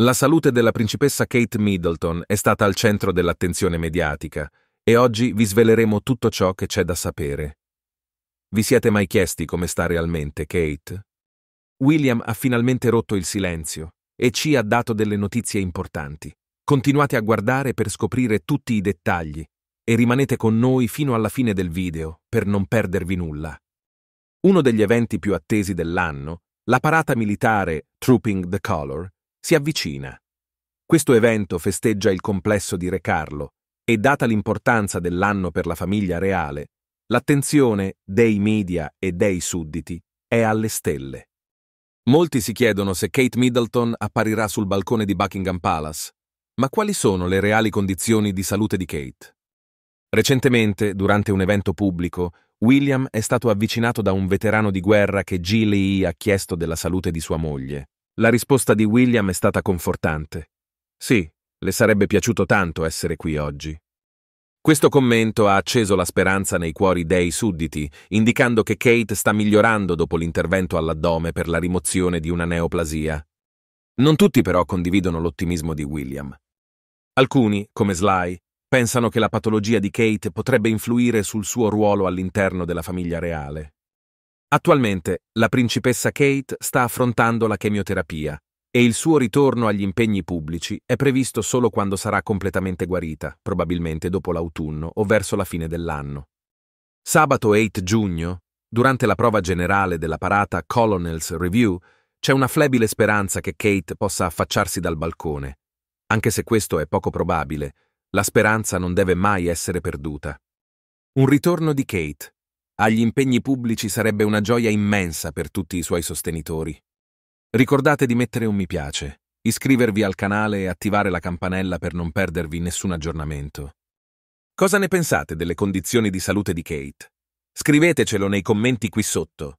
La salute della principessa Kate Middleton è stata al centro dell'attenzione mediatica e oggi vi sveleremo tutto ciò che c'è da sapere. Vi siete mai chiesti come sta realmente Kate? William ha finalmente rotto il silenzio e ci ha dato delle notizie importanti. Continuate a guardare per scoprire tutti i dettagli e rimanete con noi fino alla fine del video per non perdervi nulla. Uno degli eventi più attesi dell'anno, la parata militare Trooping the Color, si avvicina. Questo evento festeggia il complesso di Re Carlo e, data l'importanza dell'anno per la famiglia reale, l'attenzione dei media e dei sudditi è alle stelle. Molti si chiedono se Kate Middleton apparirà sul balcone di Buckingham Palace, ma quali sono le reali condizioni di salute di Kate? Recentemente, durante un evento pubblico, William è stato avvicinato da un veterano di guerra che G. Lee ha chiesto della salute di sua moglie. La risposta di William è stata confortante. Sì, le sarebbe piaciuto tanto essere qui oggi. Questo commento ha acceso la speranza nei cuori dei sudditi, indicando che Kate sta migliorando dopo l'intervento all'addome per la rimozione di una neoplasia. Non tutti però condividono l'ottimismo di William. Alcuni, come Sly, pensano che la patologia di Kate potrebbe influire sul suo ruolo all'interno della famiglia reale. Attualmente la principessa Kate sta affrontando la chemioterapia e il suo ritorno agli impegni pubblici è previsto solo quando sarà completamente guarita, probabilmente dopo l'autunno o verso la fine dell'anno. Sabato 8 giugno, durante la prova generale della parata Colonel's Review, c'è una flebile speranza che Kate possa affacciarsi dal balcone. Anche se questo è poco probabile, la speranza non deve mai essere perduta. Un ritorno di Kate, agli impegni pubblici sarebbe una gioia immensa per tutti i suoi sostenitori. Ricordate di mettere un mi piace, iscrivervi al canale e attivare la campanella per non perdervi nessun aggiornamento. Cosa ne pensate delle condizioni di salute di Kate? Scrivetecelo nei commenti qui sotto.